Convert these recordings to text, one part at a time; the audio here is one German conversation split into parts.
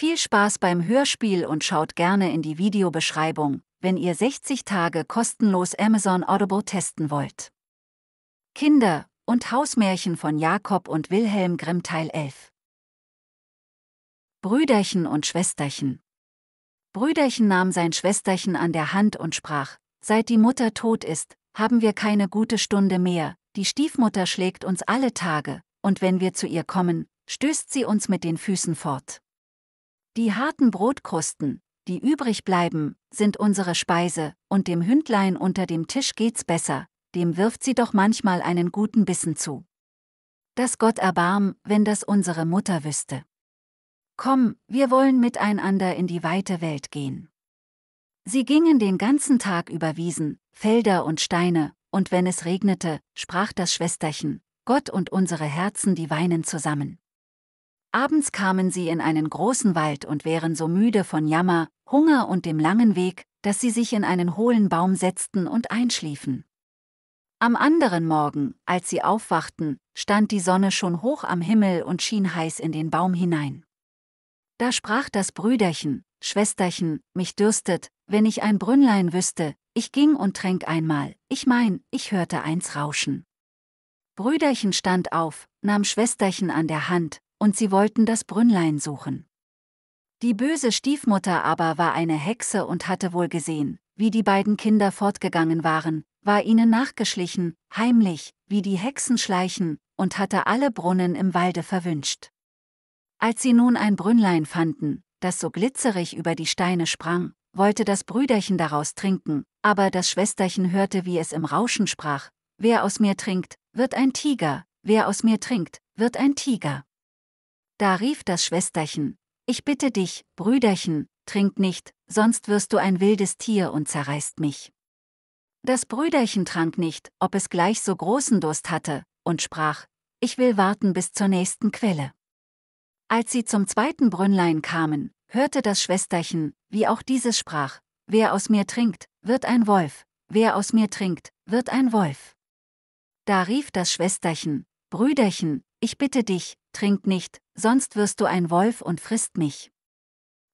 Viel Spaß beim Hörspiel und schaut gerne in die Videobeschreibung, wenn ihr 60 Tage kostenlos Amazon Audible testen wollt. Kinder und Hausmärchen von Jakob und Wilhelm Grimm Teil 11 Brüderchen und Schwesterchen Brüderchen nahm sein Schwesterchen an der Hand und sprach, Seit die Mutter tot ist, haben wir keine gute Stunde mehr, die Stiefmutter schlägt uns alle Tage, und wenn wir zu ihr kommen, stößt sie uns mit den Füßen fort. Die harten Brotkrusten, die übrig bleiben, sind unsere Speise, und dem Hündlein unter dem Tisch geht's besser, dem wirft sie doch manchmal einen guten Bissen zu. Das Gott erbarm, wenn das unsere Mutter wüsste. Komm, wir wollen miteinander in die weite Welt gehen. Sie gingen den ganzen Tag über Wiesen, Felder und Steine, und wenn es regnete, sprach das Schwesterchen, Gott und unsere Herzen die weinen zusammen. Abends kamen sie in einen großen Wald und wären so müde von Jammer, Hunger und dem langen Weg, dass sie sich in einen hohlen Baum setzten und einschliefen. Am anderen Morgen, als sie aufwachten, stand die Sonne schon hoch am Himmel und schien heiß in den Baum hinein. Da sprach das Brüderchen, Schwesterchen, mich dürstet, wenn ich ein Brünnlein wüsste, ich ging und tränk einmal, ich mein, ich hörte eins rauschen. Brüderchen stand auf, nahm Schwesterchen an der Hand, und sie wollten das Brünnlein suchen. Die böse Stiefmutter aber war eine Hexe und hatte wohl gesehen, wie die beiden Kinder fortgegangen waren, war ihnen nachgeschlichen, heimlich, wie die Hexen schleichen, und hatte alle Brunnen im Walde verwünscht. Als sie nun ein Brünnlein fanden, das so glitzerig über die Steine sprang, wollte das Brüderchen daraus trinken, aber das Schwesterchen hörte, wie es im Rauschen sprach, Wer aus mir trinkt, wird ein Tiger, wer aus mir trinkt, wird ein Tiger. Da rief das Schwesterchen, ich bitte dich, Brüderchen, trink nicht, sonst wirst du ein wildes Tier und zerreißt mich. Das Brüderchen trank nicht, ob es gleich so großen Durst hatte, und sprach, ich will warten bis zur nächsten Quelle. Als sie zum zweiten Brünnlein kamen, hörte das Schwesterchen, wie auch dieses sprach, wer aus mir trinkt, wird ein Wolf, wer aus mir trinkt, wird ein Wolf. Da rief das Schwesterchen, Brüderchen, ich bitte dich, Trink nicht, sonst wirst du ein Wolf und frisst mich.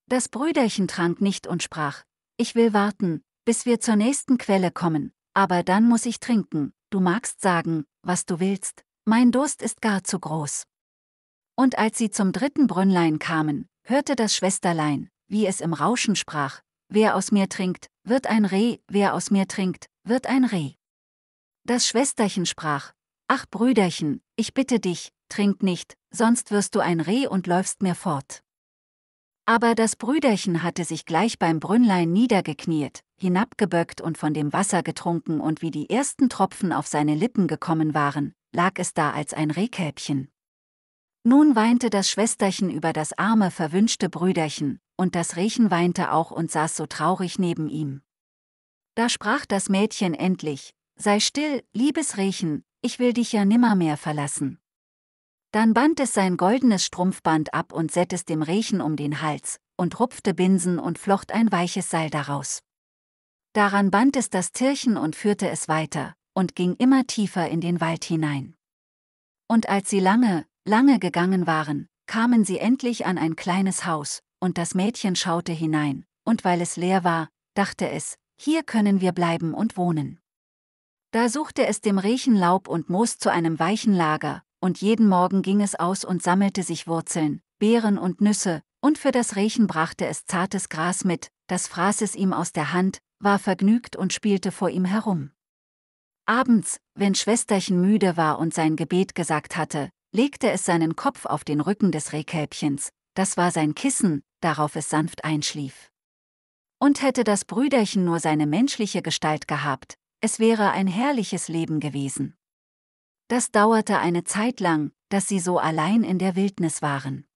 Das Brüderchen trank nicht und sprach, ich will warten, bis wir zur nächsten Quelle kommen, aber dann muss ich trinken, du magst sagen, was du willst, mein Durst ist gar zu groß. Und als sie zum dritten Brünnlein kamen, hörte das Schwesterlein, wie es im Rauschen sprach, wer aus mir trinkt, wird ein Reh, wer aus mir trinkt, wird ein Reh. Das Schwesterchen sprach, Ach Brüderchen, ich bitte dich, trink nicht, sonst wirst du ein Reh und läufst mir fort. Aber das Brüderchen hatte sich gleich beim Brünnlein niedergekniet, hinabgeböckt und von dem Wasser getrunken und wie die ersten Tropfen auf seine Lippen gekommen waren, lag es da als ein Rehkälbchen. Nun weinte das Schwesterchen über das arme, verwünschte Brüderchen, und das Rehchen weinte auch und saß so traurig neben ihm. Da sprach das Mädchen endlich, Sei still, liebes Rehchen, ich will dich ja nimmermehr verlassen. Dann band es sein goldenes Strumpfband ab und sett es dem Rechen um den Hals, und rupfte Binsen und flocht ein weiches Seil daraus. Daran band es das Tierchen und führte es weiter, und ging immer tiefer in den Wald hinein. Und als sie lange, lange gegangen waren, kamen sie endlich an ein kleines Haus, und das Mädchen schaute hinein, und weil es leer war, dachte es, hier können wir bleiben und wohnen. Da suchte es dem Laub und Moos zu einem weichen Lager, und jeden Morgen ging es aus und sammelte sich Wurzeln, Beeren und Nüsse, und für das Riechen brachte es zartes Gras mit, das fraß es ihm aus der Hand, war vergnügt und spielte vor ihm herum. Abends, wenn Schwesterchen müde war und sein Gebet gesagt hatte, legte es seinen Kopf auf den Rücken des Rehkälbchens, das war sein Kissen, darauf es sanft einschlief. Und hätte das Brüderchen nur seine menschliche Gestalt gehabt, es wäre ein herrliches Leben gewesen. Das dauerte eine Zeit lang, dass sie so allein in der Wildnis waren.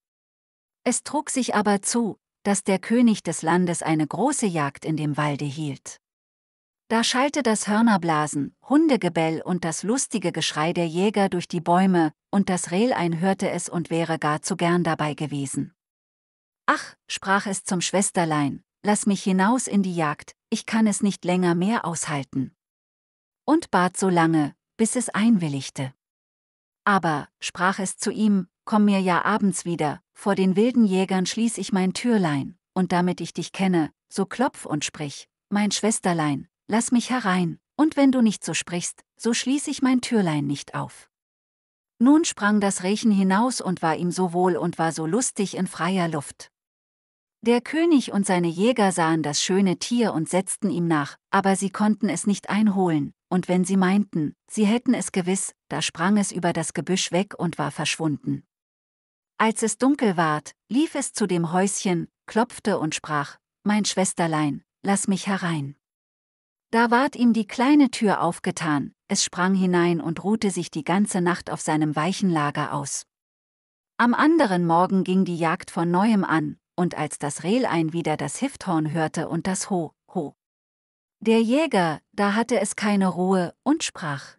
Es trug sich aber zu, dass der König des Landes eine große Jagd in dem Walde hielt. Da schallte das Hörnerblasen, Hundegebell und das lustige Geschrei der Jäger durch die Bäume, und das Rehlein hörte es und wäre gar zu gern dabei gewesen. Ach, sprach es zum Schwesterlein, lass mich hinaus in die Jagd, ich kann es nicht länger mehr aushalten und bat so lange, bis es einwilligte. Aber, sprach es zu ihm, komm mir ja abends wieder, vor den wilden Jägern schließ ich mein Türlein, und damit ich dich kenne, so klopf und sprich, mein Schwesterlein, lass mich herein, und wenn du nicht so sprichst, so schließ ich mein Türlein nicht auf. Nun sprang das Rechen hinaus und war ihm so wohl und war so lustig in freier Luft. Der König und seine Jäger sahen das schöne Tier und setzten ihm nach, aber sie konnten es nicht einholen, und wenn sie meinten, sie hätten es gewiss, da sprang es über das Gebüsch weg und war verschwunden. Als es dunkel ward, lief es zu dem Häuschen, klopfte und sprach, Mein Schwesterlein, lass mich herein. Da ward ihm die kleine Tür aufgetan, es sprang hinein und ruhte sich die ganze Nacht auf seinem weichen Lager aus. Am anderen Morgen ging die Jagd von neuem an, und als das Rehlein wieder das Hifthorn hörte und das Ho, der Jäger, da hatte es keine Ruhe und sprach.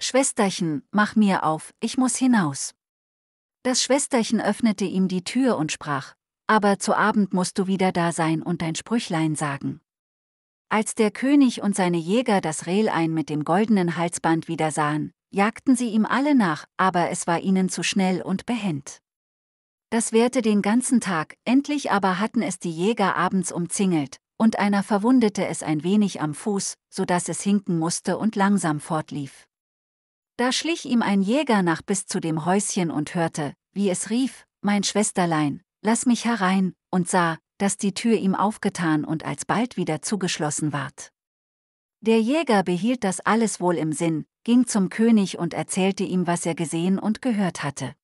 Schwesterchen, mach mir auf, ich muss hinaus. Das Schwesterchen öffnete ihm die Tür und sprach, aber zu Abend musst du wieder da sein und dein Sprüchlein sagen. Als der König und seine Jäger das Rehlein mit dem goldenen Halsband wieder sahen, jagten sie ihm alle nach, aber es war ihnen zu schnell und behend. Das währte den ganzen Tag, endlich aber hatten es die Jäger abends umzingelt, und einer verwundete es ein wenig am Fuß, so dass es hinken musste und langsam fortlief. Da schlich ihm ein Jäger nach bis zu dem Häuschen und hörte, wie es rief, mein Schwesterlein, lass mich herein, und sah, dass die Tür ihm aufgetan und alsbald wieder zugeschlossen ward. Der Jäger behielt das alles wohl im Sinn, ging zum König und erzählte ihm, was er gesehen und gehört hatte.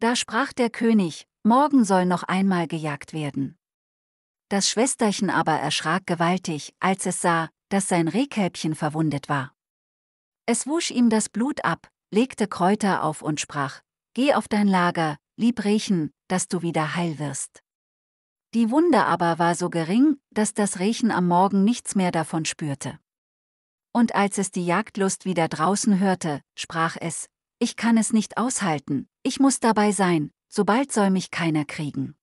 Da sprach der König, morgen soll noch einmal gejagt werden. Das Schwesterchen aber erschrak gewaltig, als es sah, dass sein Rehkälbchen verwundet war. Es wusch ihm das Blut ab, legte Kräuter auf und sprach, Geh auf dein Lager, lieb Rechen, dass du wieder heil wirst. Die Wunde aber war so gering, dass das Rechen am Morgen nichts mehr davon spürte. Und als es die Jagdlust wieder draußen hörte, sprach es, Ich kann es nicht aushalten, ich muss dabei sein, sobald soll mich keiner kriegen.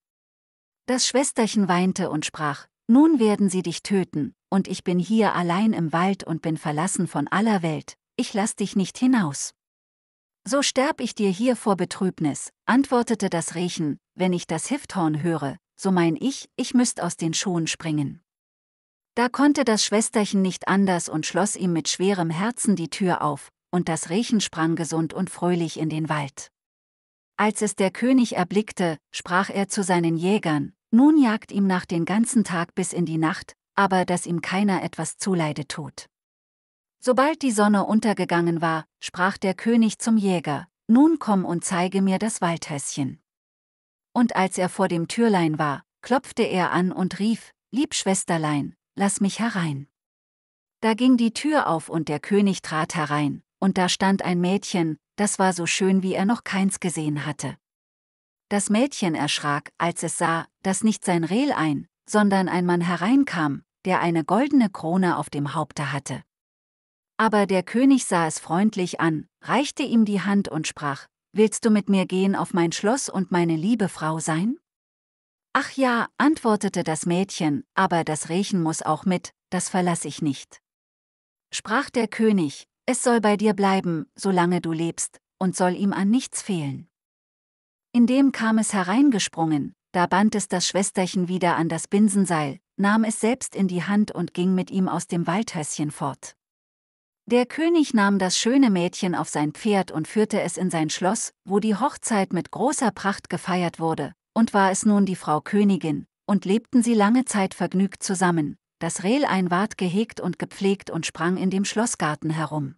Das Schwesterchen weinte und sprach, Nun werden sie dich töten, und ich bin hier allein im Wald und bin verlassen von aller Welt, ich lass dich nicht hinaus. So sterb ich dir hier vor Betrübnis, antwortete das Rechen, wenn ich das Hifthorn höre, so mein ich, ich müsst aus den Schuhen springen. Da konnte das Schwesterchen nicht anders und schloss ihm mit schwerem Herzen die Tür auf, und das Rechen sprang gesund und fröhlich in den Wald. Als es der König erblickte, sprach er zu seinen Jägern, nun jagt ihm nach den ganzen Tag bis in die Nacht, aber dass ihm keiner etwas zuleide tut. Sobald die Sonne untergegangen war, sprach der König zum Jäger, nun komm und zeige mir das Waldhäschen. Und als er vor dem Türlein war, klopfte er an und rief, Lieb Schwesterlein, lass mich herein. Da ging die Tür auf und der König trat herein, und da stand ein Mädchen, das war so schön, wie er noch keins gesehen hatte. Das Mädchen erschrak, als es sah, dass nicht sein Rehl ein, sondern ein Mann hereinkam, der eine goldene Krone auf dem Haupte hatte. Aber der König sah es freundlich an, reichte ihm die Hand und sprach, Willst du mit mir gehen auf mein Schloss und meine liebe Frau sein? Ach ja, antwortete das Mädchen, aber das Rechen muss auch mit, das verlass ich nicht. Sprach der König, es soll bei dir bleiben, solange du lebst, und soll ihm an nichts fehlen. Indem kam es hereingesprungen, da band es das Schwesterchen wieder an das Binsenseil, nahm es selbst in die Hand und ging mit ihm aus dem Waldhäuschen fort. Der König nahm das schöne Mädchen auf sein Pferd und führte es in sein Schloss, wo die Hochzeit mit großer Pracht gefeiert wurde, und war es nun die Frau Königin, und lebten sie lange Zeit vergnügt zusammen, das Rehlein ward gehegt und gepflegt und sprang in dem Schlossgarten herum.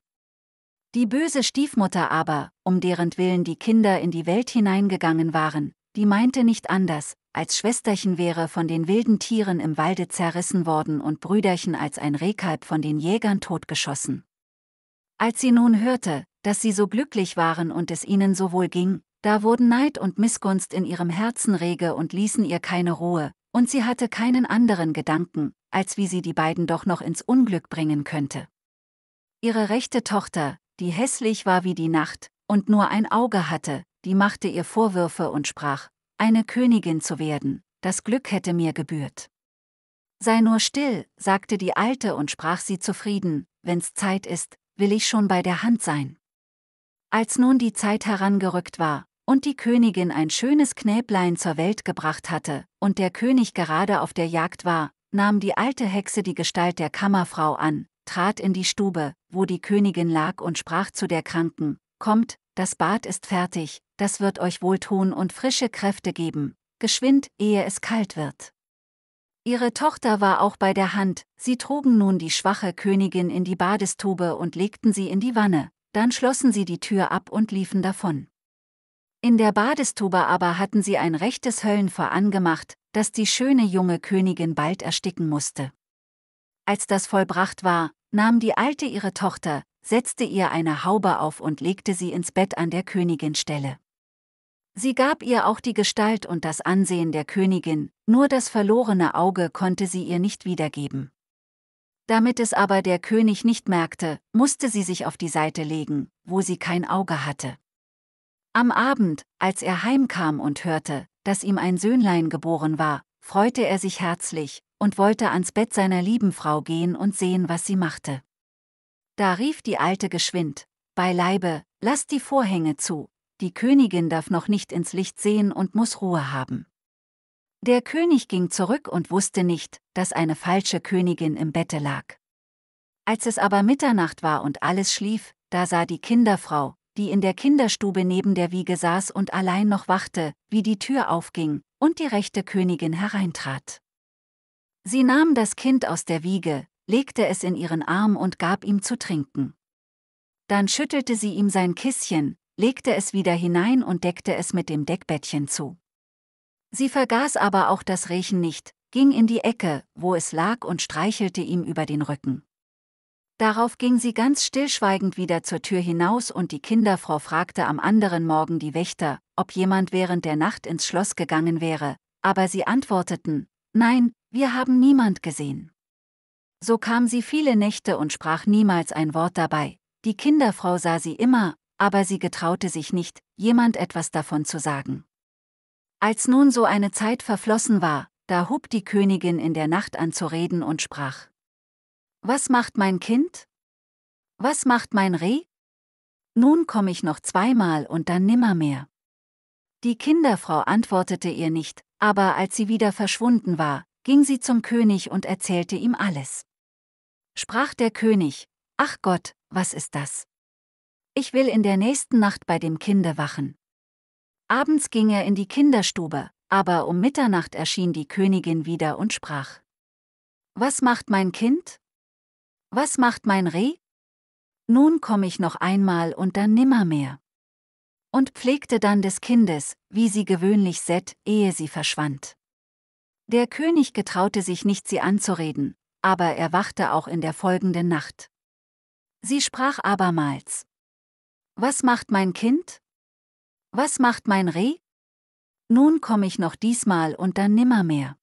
Die böse Stiefmutter aber, um deren Willen die Kinder in die Welt hineingegangen waren, die meinte nicht anders, als Schwesterchen wäre von den wilden Tieren im Walde zerrissen worden und Brüderchen als ein Rehkalb von den Jägern totgeschossen. Als sie nun hörte, dass sie so glücklich waren und es ihnen so wohl ging, da wurden Neid und Missgunst in ihrem Herzen rege und ließen ihr keine Ruhe, und sie hatte keinen anderen Gedanken, als wie sie die beiden doch noch ins Unglück bringen könnte. Ihre rechte Tochter, die hässlich war wie die Nacht und nur ein Auge hatte, die machte ihr Vorwürfe und sprach, eine Königin zu werden, das Glück hätte mir gebührt. Sei nur still, sagte die Alte und sprach sie zufrieden, wenn's Zeit ist, will ich schon bei der Hand sein. Als nun die Zeit herangerückt war, und die Königin ein schönes Knäblein zur Welt gebracht hatte, und der König gerade auf der Jagd war, nahm die alte Hexe die Gestalt der Kammerfrau an, trat in die Stube, wo die Königin lag und sprach zu der Kranken, Kommt, das Bad ist fertig, das wird euch wohltun und frische Kräfte geben, geschwind, ehe es kalt wird. Ihre Tochter war auch bei der Hand, sie trugen nun die schwache Königin in die Badestube und legten sie in die Wanne, dann schlossen sie die Tür ab und liefen davon. In der Badestube aber hatten sie ein rechtes Höllenfeuer angemacht, das die schöne junge Königin bald ersticken musste. Als das vollbracht war, nahm die Alte ihre Tochter, setzte ihr eine Haube auf und legte sie ins Bett an der Königin Stelle. Sie gab ihr auch die Gestalt und das Ansehen der Königin, nur das verlorene Auge konnte sie ihr nicht wiedergeben. Damit es aber der König nicht merkte, musste sie sich auf die Seite legen, wo sie kein Auge hatte. Am Abend, als er heimkam und hörte, dass ihm ein Söhnlein geboren war, freute er sich herzlich und wollte ans Bett seiner lieben Frau gehen und sehen, was sie machte. Da rief die Alte geschwind, Beileibe, lasst die Vorhänge zu, die Königin darf noch nicht ins Licht sehen und muss Ruhe haben. Der König ging zurück und wusste nicht, dass eine falsche Königin im Bette lag. Als es aber Mitternacht war und alles schlief, da sah die Kinderfrau, die in der Kinderstube neben der Wiege saß und allein noch wachte, wie die Tür aufging und die rechte Königin hereintrat. Sie nahm das Kind aus der Wiege, legte es in ihren Arm und gab ihm zu trinken. Dann schüttelte sie ihm sein Kisschen, legte es wieder hinein und deckte es mit dem Deckbettchen zu. Sie vergaß aber auch das Rechen nicht, ging in die Ecke, wo es lag und streichelte ihm über den Rücken. Darauf ging sie ganz stillschweigend wieder zur Tür hinaus und die Kinderfrau fragte am anderen Morgen die Wächter, ob jemand während der Nacht ins Schloss gegangen wäre, aber sie antworteten, nein, wir haben niemand gesehen. So kam sie viele Nächte und sprach niemals ein Wort dabei, die Kinderfrau sah sie immer, aber sie getraute sich nicht, jemand etwas davon zu sagen. Als nun so eine Zeit verflossen war, da hub die Königin in der Nacht an zu reden und sprach. Was macht mein Kind? Was macht mein Reh? Nun komme ich noch zweimal und dann nimmermehr. Die Kinderfrau antwortete ihr nicht, aber als sie wieder verschwunden war, ging sie zum König und erzählte ihm alles. Sprach der König, Ach Gott, was ist das? Ich will in der nächsten Nacht bei dem Kinde wachen. Abends ging er in die Kinderstube, aber um Mitternacht erschien die Königin wieder und sprach. Was macht mein Kind? Was macht mein Reh? Nun komme ich noch einmal und dann nimmermehr. Und pflegte dann des Kindes, wie sie gewöhnlich set, ehe sie verschwand. Der König getraute sich nicht, sie anzureden, aber er wachte auch in der folgenden Nacht. Sie sprach abermals. Was macht mein Kind? Was macht mein Reh? Nun komme ich noch diesmal und dann nimmermehr.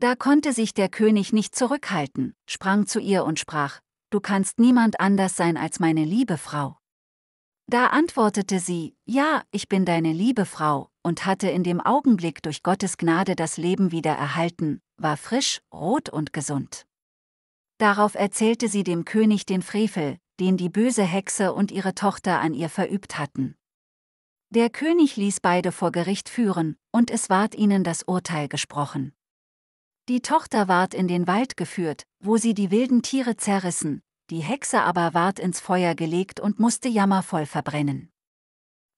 Da konnte sich der König nicht zurückhalten, sprang zu ihr und sprach, Du kannst niemand anders sein als meine liebe Frau. Da antwortete sie, Ja, ich bin deine liebe Frau, und hatte in dem Augenblick durch Gottes Gnade das Leben wieder erhalten, war frisch, rot und gesund. Darauf erzählte sie dem König den Frevel, den die böse Hexe und ihre Tochter an ihr verübt hatten. Der König ließ beide vor Gericht führen, und es ward ihnen das Urteil gesprochen. Die Tochter ward in den Wald geführt, wo sie die wilden Tiere zerrissen, die Hexe aber ward ins Feuer gelegt und musste jammervoll verbrennen.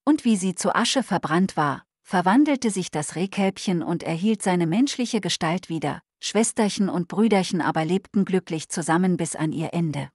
Und wie sie zu Asche verbrannt war, verwandelte sich das Rehkälbchen und erhielt seine menschliche Gestalt wieder, Schwesterchen und Brüderchen aber lebten glücklich zusammen bis an ihr Ende.